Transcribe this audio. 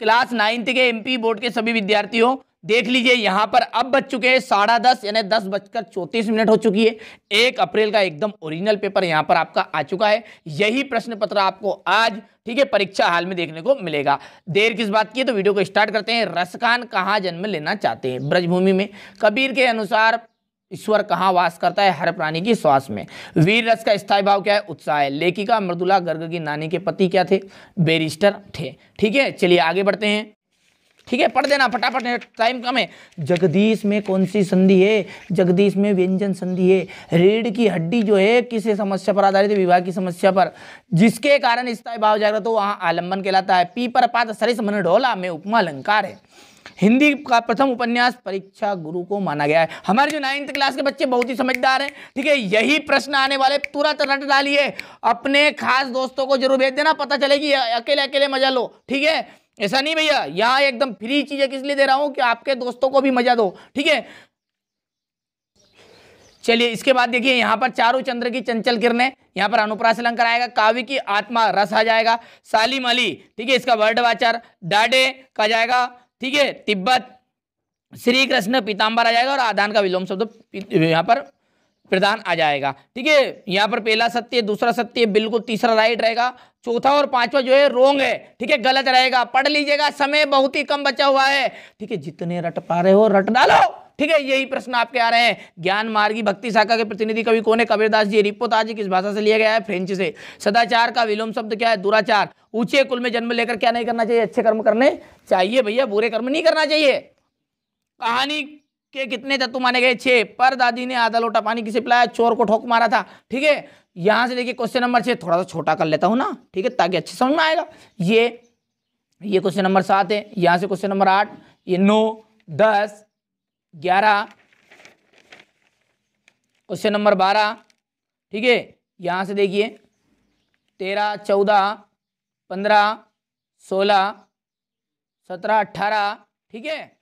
class ninth के MP board के सभी विद्यार्थियों देख लीजिए यहाँ पर अब बज चुके हैं साढ़ा दस यानी दस बजकर चौंतीस मिनट हो चुकी है एक अप्रैल का एकदम ओरिजिनल पेपर यहाँ पर आपका आ चुका है यही प्रश्न पत्र आपको आज ठीक है परीक्षा हाल में देखने को मिलेगा देर किस बात की है तो वीडियो को स्टार्ट करते हैं रसखान कहाँ जन्म लेना चाहते हैं ब्रजभूमि में कबीर के अनुसार ईश्वर कहाँ वास करता है हर प्राणी की श्वास में वीर रस का स्थायी भाव क्या है उत्साह है लेखिका मृदुला गर्ग की नानी के पति क्या थे बैरिस्टर थे ठीक है चलिए आगे बढ़ते हैं ठीक है पढ़ देना फटाफट टाइम तो कम है जगदीश में कौन सी संधि है जगदीश में व्यंजन संधि है रीढ़ की हड्डी जो है किस समस्या पर आधारित है विवाह की समस्या पर जिसके कारण स्थायी भाव जागृत हो वहाँ आलम्बन कहलाता है पी पर पात सरिस मन ढोला में उपमा अलंकार है हिंदी का प्रथम उपन्यास परीक्षा गुरु को माना गया है हमारे जो नाइन्थ क्लास के बच्चे बहुत ही समझदार हैं ठीक है यही प्रश्न आने वाले तुरंत रट डालिए अपने खास दोस्तों को जरूर भेज देना पता चलेगी अकेले अकेले मजा लो ठीक है ऐसा नहीं भैया यहाँ एकदम फ्री है किस लिए दे रहा हूँ कि आपके दोस्तों को भी मजा दो ठीक है चलिए इसके बाद देखिए यहाँ पर चारों चंद्र की चंचल किरणें यहाँ पर अनुप्रास अलंकर आएगा काव्य की आत्मा रस आ जाएगा सालिम अली ठीक है इसका वर्ड वाचर डाडे का जाएगा ठीक है तिब्बत श्री कृष्ण पीताम्बर आ जाएगा और आदान का विलोम शब्द यहाँ पर प्रधान आ जाएगा ठीक है यहाँ पर पहला सत्य दूसरा सत्य बिल्कुल तीसरा राइट रहेगा चौथा और पांचवा जो है रोंग है ठीक है गलत रहेगा पढ़ लीजिएगा समय बहुत ही कम बचा हुआ है ठीक है जितने रट पा रहे हो रट डालो ठीक है यही प्रश्न आपके आ रहे हैं ज्ञान मार्गी भक्ति शाखा के प्रतिनिधि कवि कौन है कबीरदास जी रिपोता जी किस भाषा से लिया गया है फ्रेंच से सदाचार का विलोम शब्द क्या है दुराचार ऊंचे कुल में जन्म लेकर क्या नहीं करना चाहिए अच्छे कर्म करने चाहिए भैया बुरे कर्म नहीं करना चाहिए कहानी के कितने तत्व माने गए छे पर दादी ने आधा लोटा पानी किसे पिलाया चोर को ठोक मारा था ठीक है यहां से देखिए क्वेश्चन नंबर छः थोड़ा सा छोटा कर लेता हूं ना ठीक है ताकि अच्छे समझ में आएगा ये ये क्वेश्चन नंबर सात है यहाँ से क्वेश्चन नंबर आठ ये नौ दस ग्यारह क्वेश्चन नंबर बारह ठीक है यहां से देखिए तेरह चौदह पंद्रह सोलह सत्रह अट्ठारह ठीक है